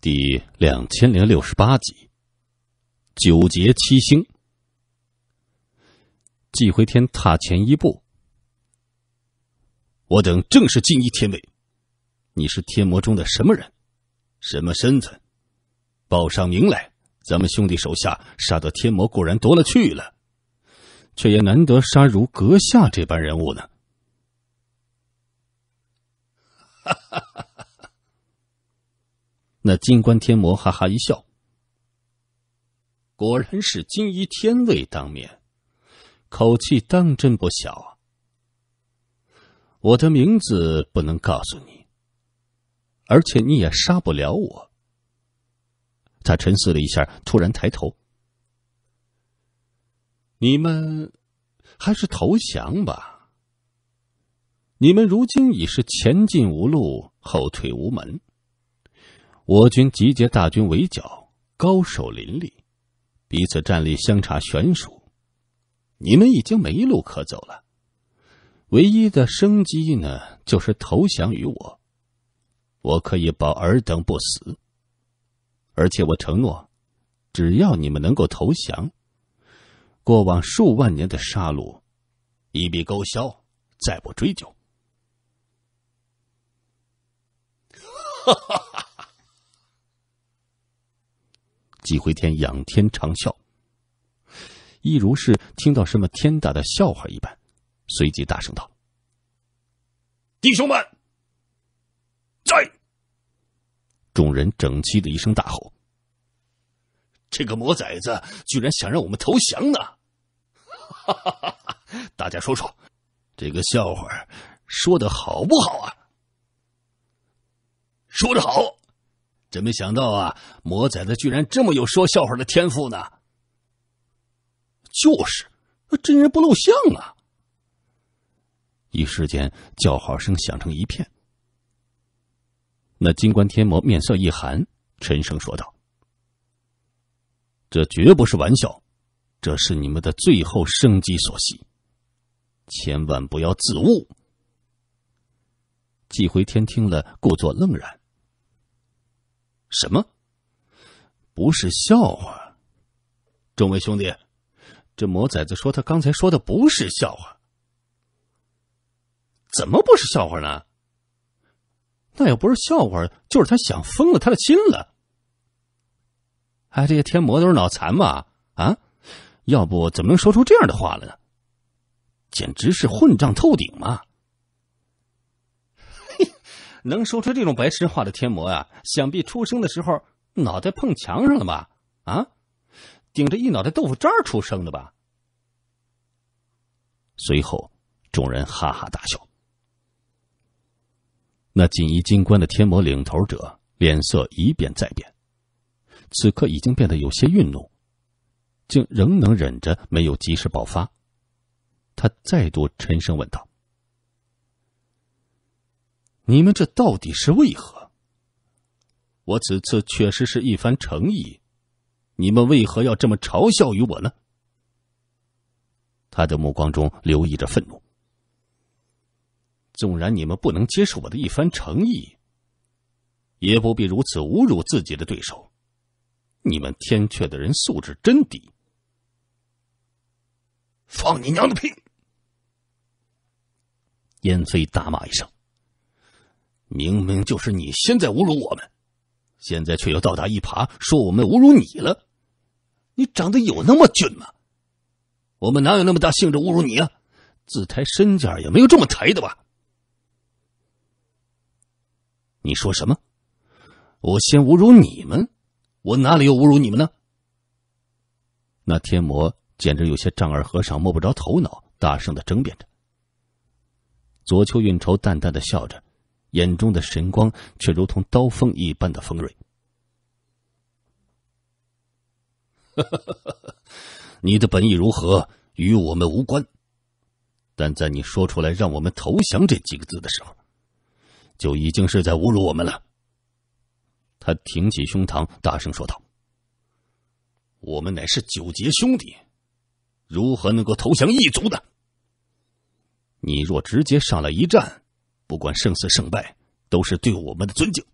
第两千零六十八集，九劫七星。季回天踏前一步。我等正是金一天卫，你是天魔中的什么人，什么身份？报上名来！咱们兄弟手下杀的天魔固然多了去了，却也难得杀如阁下这般人物呢。那金冠天魔哈哈一笑，果然是金衣天卫当面，口气当真不小啊！我的名字不能告诉你，而且你也杀不了我。他沉思了一下，突然抬头：“你们还是投降吧！你们如今已是前进无路，后退无门。”我军集结大军围剿，高手林立，彼此战力相差悬殊。你们已经没路可走了，唯一的生机呢，就是投降于我。我可以保尔等不死，而且我承诺，只要你们能够投降，过往数万年的杀戮一笔勾销，再不追究。哈哈。几回天仰天长笑，一如是听到什么天大的笑话一般，随即大声道：“弟兄们，在！”众人整齐的一声大吼：“这个魔崽子居然想让我们投降呢！”“哈哈哈！哈大家说说，这个笑话说的好不好啊？”“说的好。”真没想到啊，魔崽子居然这么有说笑话的天赋呢！就是，真人不露相啊！一时间叫好声响成一片。那金冠天魔面色一寒，沉声说道：“这绝不是玩笑，这是你们的最后生机所系，千万不要自误。”季回天听了，故作愣然。什么？不是笑话，众位兄弟，这魔崽子说他刚才说的不是笑话，怎么不是笑话呢？那要不是笑话，就是他想疯了他的心了。哎，这些天魔都是脑残吧？啊，要不怎么能说出这样的话来呢？简直是混账透顶嘛！能说出这种白痴话的天魔啊！想必出生的时候脑袋碰墙上了吧？啊，顶着一脑袋豆腐渣出生的吧？随后，众人哈哈大笑。那锦衣金冠的天魔领头者脸色一变再变，此刻已经变得有些愠怒，竟仍能忍着没有及时爆发。他再度沉声问道。你们这到底是为何？我此次确实是一番诚意，你们为何要这么嘲笑于我呢？他的目光中留意着愤怒。纵然你们不能接受我的一番诚意，也不必如此侮辱自己的对手。你们天阙的人素质真低！放你娘的屁！燕飞大骂一声。明明就是你现在侮辱我们，现在却又倒打一耙说我们侮辱你了。你长得有那么俊吗？我们哪有那么大兴致侮辱你啊？自抬身价也没有这么抬的吧？你说什么？我先侮辱你们，我哪里有侮辱你们呢？那天魔简直有些丈二和尚摸不着头脑，大声的争辩着。左丘运筹淡淡的笑着。眼中的神光却如同刀锋一般的锋锐。你的本意如何，与我们无关。但在你说出来让我们投降这几个字的时候，就已经是在侮辱我们了。他挺起胸膛，大声说道：“我们乃是九节兄弟，如何能够投降异族的？你若直接上来一战。”不管胜似胜败，都是对我们的尊敬。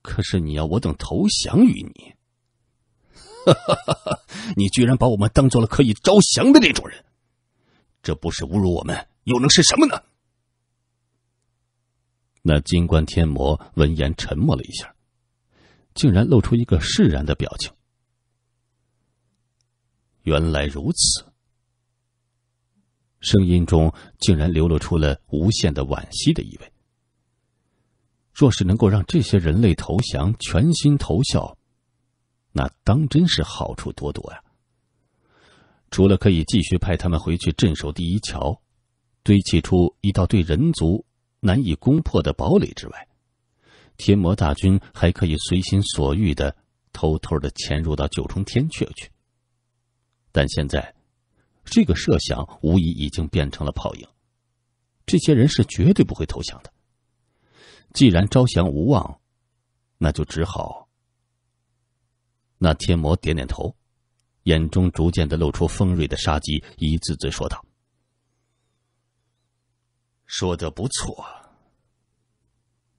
可是你要我等投降于你，哈哈！你居然把我们当做了可以招降的那种人，这不是侮辱我们，又能是什么呢？那金冠天魔闻言沉默了一下，竟然露出一个释然的表情。原来如此。声音中竟然流露出了无限的惋惜的意味。若是能够让这些人类投降、全心投效，那当真是好处多多呀！除了可以继续派他们回去镇守第一桥，堆砌出一道对人族难以攻破的堡垒之外，天魔大军还可以随心所欲的偷偷的潜入到九重天阙去。但现在……这个设想无疑已经变成了泡影，这些人是绝对不会投降的。既然招降无望，那就只好。那天魔点点头，眼中逐渐的露出锋锐的杀机，一字字说道：“说的不错，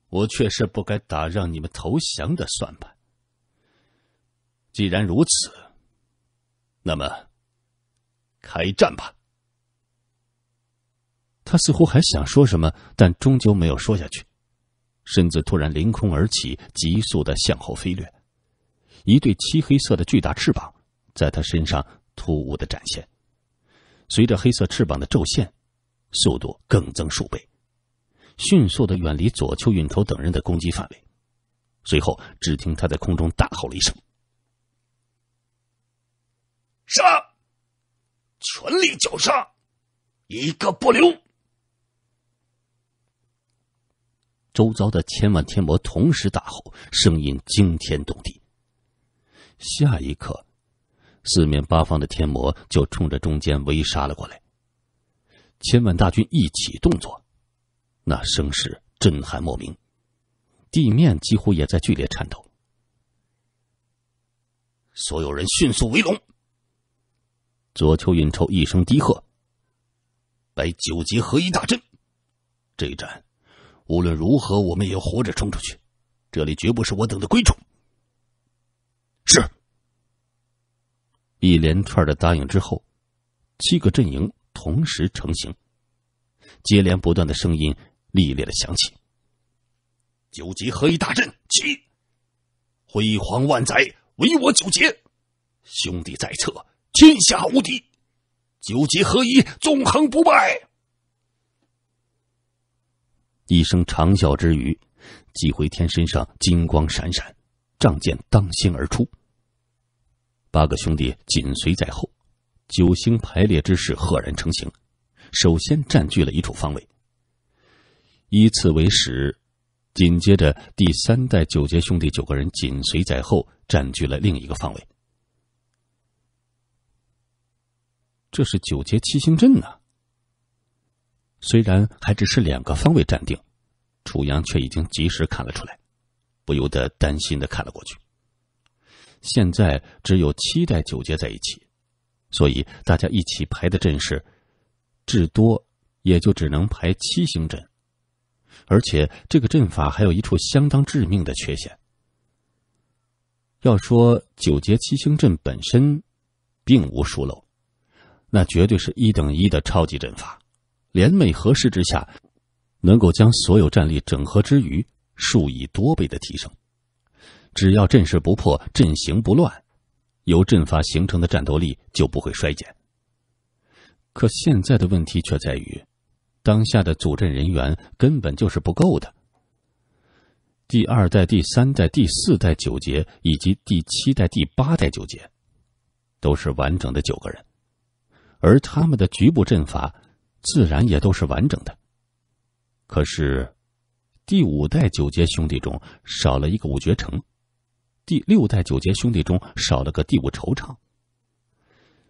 我确实不该打让你们投降的算盘。既然如此，那么……”开战吧！他似乎还想说什么，但终究没有说下去。身子突然凌空而起，急速的向后飞掠，一对漆黑色的巨大翅膀在他身上突兀的展现。随着黑色翅膀的骤现，速度更增数倍，迅速的远离左丘运筹等人的攻击范围。随后，只听他在空中大吼了一声：“上！”全力绞杀，一个不留！周遭的千万天魔同时大吼，声音惊天动地。下一刻，四面八方的天魔就冲着中间围杀了过来。千万大军一起动作，那声势震撼莫名，地面几乎也在剧烈颤抖。所有人迅速围拢。左丘隐愁一声低喝：“摆九级合一大阵！这一战，无论如何，我们也要活着冲出去。这里绝不是我等的归处。”是。一连串的答应之后，七个阵营同时成型，接连不断的声音历练的响起：“九级合一大阵起，辉煌万载，唯我九节，兄弟在侧。”天下无敌，九级合一，纵横不败。一声长啸之余，季回天身上金光闪闪，仗剑当先而出。八个兄弟紧随在后，九星排列之势赫然成型。首先占据了一处方位，以此为始，紧接着第三代九杰兄弟九个人紧随在后，占据了另一个方位。这是九节七星阵呢。虽然还只是两个方位站定，楚阳却已经及时看了出来，不由得担心的看了过去。现在只有七代九节在一起，所以大家一起排的阵势，至多也就只能排七星阵，而且这个阵法还有一处相当致命的缺陷。要说九节七星阵本身，并无疏漏。那绝对是一等一的超级阵法，联袂合势之下，能够将所有战力整合之余，数以多倍的提升。只要阵势不破，阵型不乱，由阵法形成的战斗力就不会衰减。可现在的问题却在于，当下的组阵人员根本就是不够的。第二代、第三代、第四代九节以及第七代、第八代九节，都是完整的九个人。而他们的局部阵法，自然也都是完整的。可是，第五代九阶兄弟中少了一个五绝城，第六代九阶兄弟中少了个第五惆怅。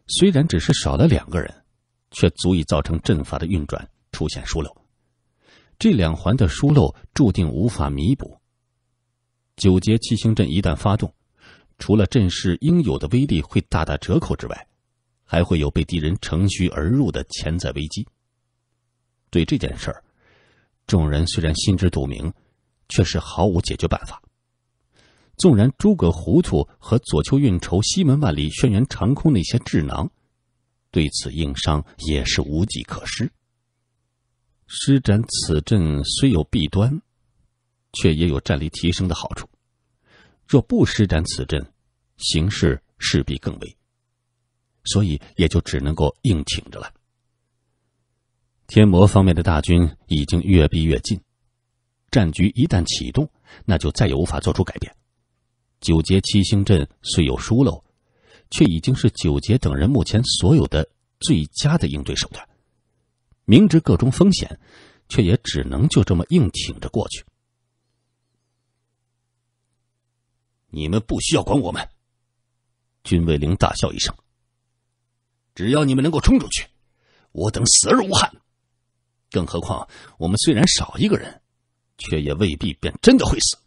虽然只是少了两个人，却足以造成阵法的运转出现疏漏。这两环的疏漏注定无法弥补。九阶七星阵一旦发动，除了阵势应有的威力会大打折扣之外。还会有被敌人乘虚而入的潜在危机。对这件事儿，众人虽然心知肚明，却是毫无解决办法。纵然诸葛糊涂和左丘运筹、西门万里、轩辕长空那些智囊，对此硬伤也是无计可施。施展此阵虽有弊端，却也有战力提升的好处。若不施展此阵，形势势必更危。所以也就只能够硬挺着了。天魔方面的大军已经越逼越近，战局一旦启动，那就再也无法做出改变。九节七星阵虽有疏漏，却已经是九节等人目前所有的最佳的应对手段。明知各种风险，却也只能就这么硬挺着过去。你们不需要管我们。君卫灵大笑一声。只要你们能够冲出去，我等死而无憾。更何况，我们虽然少一个人，却也未必便真的会死。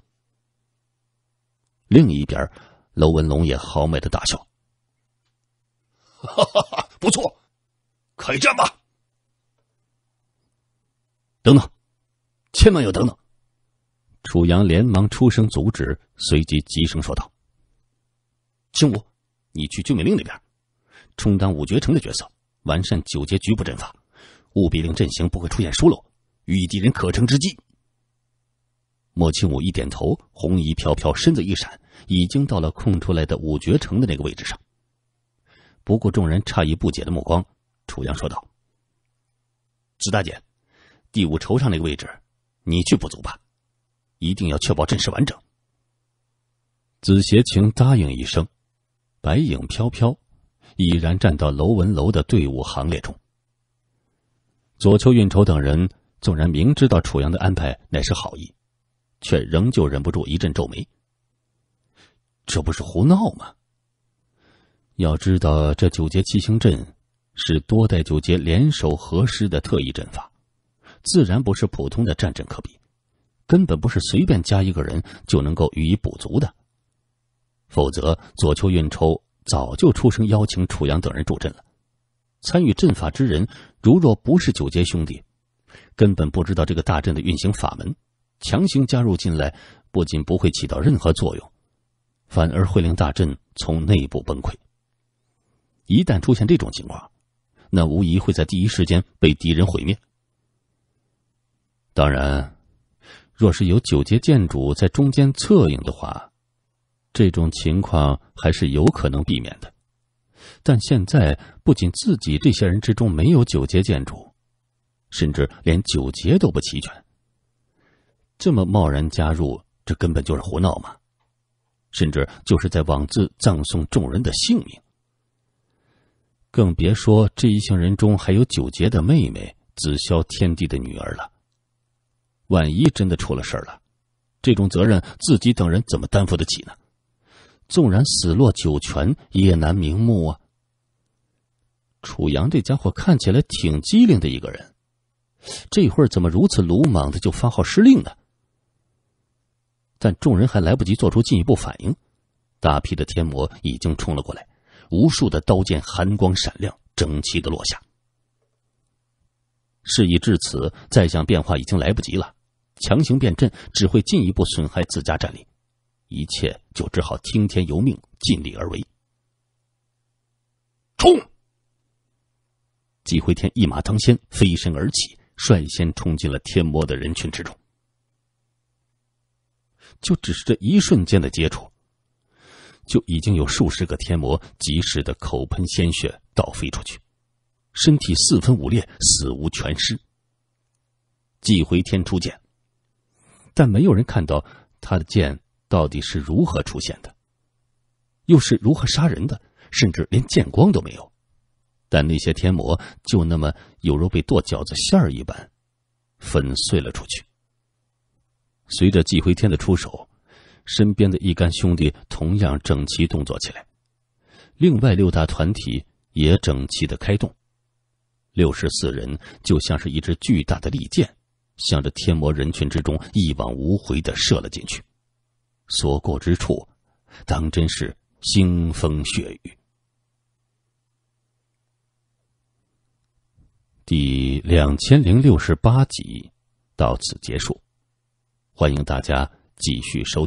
另一边，娄文龙也豪迈的大笑：“哈哈哈，不错，开战吧！”等等，千万要等等！楚阳连忙出声阻止，随即急声说道：“青武，你去救命令那边。”充当五绝城的角色，完善九节局部阵法，务必令阵型不会出现疏漏，予以敌人可乘之机。莫青武一点头，红衣飘飘，身子一闪，已经到了空出来的五绝城的那个位置上。不顾众人诧异不解的目光，楚阳说道：“子大姐，第五惆怅那个位置，你去补足吧，一定要确保阵势完整。”紫邪情答应一声，白影飘飘。已然站到楼文楼的队伍行列中，左丘运筹等人纵然明知道楚阳的安排乃是好意，却仍旧忍不住一阵皱眉。这不是胡闹吗？要知道，这九节七星阵是多代九节联手合施的特异阵法，自然不是普通的战阵可比，根本不是随便加一个人就能够予以补足的，否则左丘运筹。早就出声邀请楚阳等人助阵了。参与阵法之人，如若不是九阶兄弟，根本不知道这个大阵的运行法门。强行加入进来，不仅不会起到任何作用，反而会令大阵从内部崩溃。一旦出现这种情况，那无疑会在第一时间被敌人毁灭。当然，若是有九阶剑主在中间策应的话。这种情况还是有可能避免的，但现在不仅自己这些人之中没有九节建筑，甚至连九节都不齐全。这么贸然加入，这根本就是胡闹嘛！甚至就是在妄自葬送众人的性命。更别说这一行人中还有九节的妹妹紫霄天帝的女儿了。万一真的出了事儿了，这种责任自己等人怎么担负得起呢？纵然死落九泉，也难瞑目啊！楚阳这家伙看起来挺机灵的一个人，这会儿怎么如此鲁莽的就发号施令呢？但众人还来不及做出进一步反应，大批的天魔已经冲了过来，无数的刀剑寒光闪亮，整齐的落下。事已至此，再想变化已经来不及了，强行变阵只会进一步损害自家战力。一切就只好听天由命，尽力而为。冲！季回天一马当先，飞身而起，率先冲进了天魔的人群之中。就只是这一瞬间的接触，就已经有数十个天魔及时的口喷鲜血，倒飞出去，身体四分五裂，死无全尸。季回天出剑，但没有人看到他的剑。到底是如何出现的？又是如何杀人的？甚至连剑光都没有，但那些天魔就那么有如被剁饺子馅儿一般，粉碎了出去。随着季回天的出手，身边的一干兄弟同样整齐动作起来，另外六大团体也整齐的开动，六十四人就像是一支巨大的利剑，向着天魔人群之中一往无回的射了进去。所过之处，当真是腥风血雨。第两千零六十八集到此结束，欢迎大家继续收听。